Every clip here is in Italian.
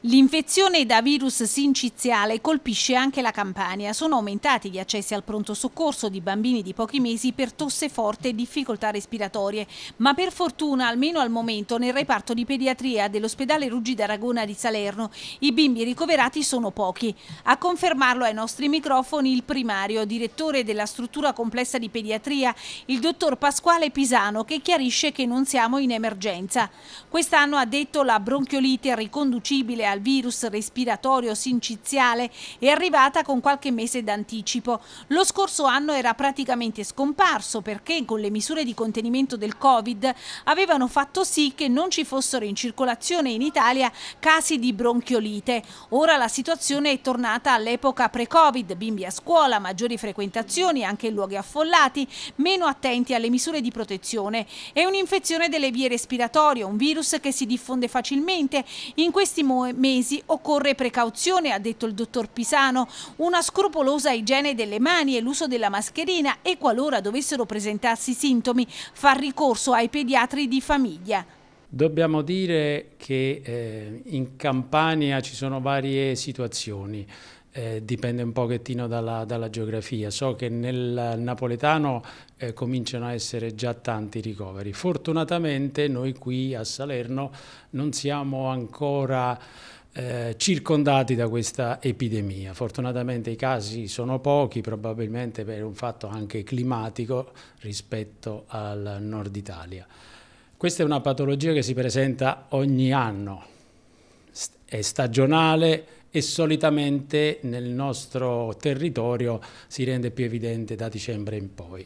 L'infezione da virus sinciziale colpisce anche la Campania. Sono aumentati gli accessi al pronto soccorso di bambini di pochi mesi per tosse forte e difficoltà respiratorie, ma per fortuna, almeno al momento, nel reparto di pediatria dell'ospedale Ruggi d'Aragona di Salerno, i bimbi ricoverati sono pochi. A confermarlo ai nostri microfoni il primario, direttore della struttura complessa di pediatria, il dottor Pasquale Pisano, che chiarisce che non siamo in emergenza. Quest'anno ha detto la bronchiolite riconducibile possibile al virus respiratorio sinciziale è arrivata con qualche mese d'anticipo. Lo scorso anno era praticamente scomparso perché con le misure di contenimento del Covid avevano fatto sì che non ci fossero in circolazione in Italia casi di bronchiolite. Ora la situazione è tornata all'epoca pre-Covid, bimbi a scuola, maggiori frequentazioni anche in luoghi affollati, meno attenti alle misure di protezione. È un'infezione delle vie respiratorie, un virus che si diffonde facilmente. In questi mesi occorre precauzione, ha detto il dottor Pisano, una scrupolosa igiene delle mani e l'uso della mascherina e qualora dovessero presentarsi sintomi far ricorso ai pediatri di famiglia. Dobbiamo dire che eh, in Campania ci sono varie situazioni, eh, dipende un pochettino dalla, dalla, geografia. So che nel napoletano eh, cominciano a essere già tanti ricoveri. Fortunatamente noi qui a Salerno non siamo ancora eh, circondati da questa epidemia. Fortunatamente i casi sono pochi, probabilmente per un fatto anche climatico rispetto al nord Italia. Questa è una patologia che si presenta ogni anno, è stagionale e solitamente nel nostro territorio si rende più evidente da dicembre in poi.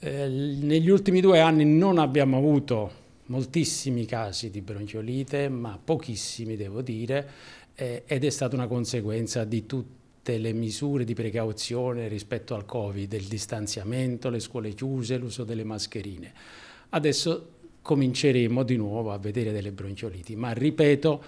Eh, negli ultimi due anni non abbiamo avuto moltissimi casi di bronchiolite, ma pochissimi devo dire, eh, ed è stata una conseguenza di tutti le misure di precauzione rispetto al Covid, il distanziamento, le scuole chiuse, l'uso delle mascherine. Adesso cominceremo di nuovo a vedere delle bronchioliti. Ma ripeto,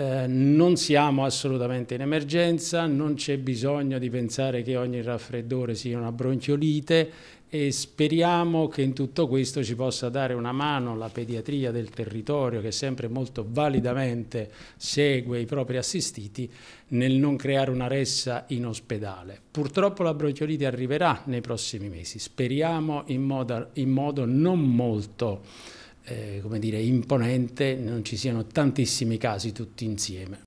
eh, non siamo assolutamente in emergenza, non c'è bisogno di pensare che ogni raffreddore sia una bronchiolite e speriamo che in tutto questo ci possa dare una mano la pediatria del territorio che sempre molto validamente segue i propri assistiti nel non creare una ressa in ospedale. Purtroppo la bronchiolite arriverà nei prossimi mesi, speriamo in modo, in modo non molto eh, come dire, imponente, non ci siano tantissimi casi tutti insieme.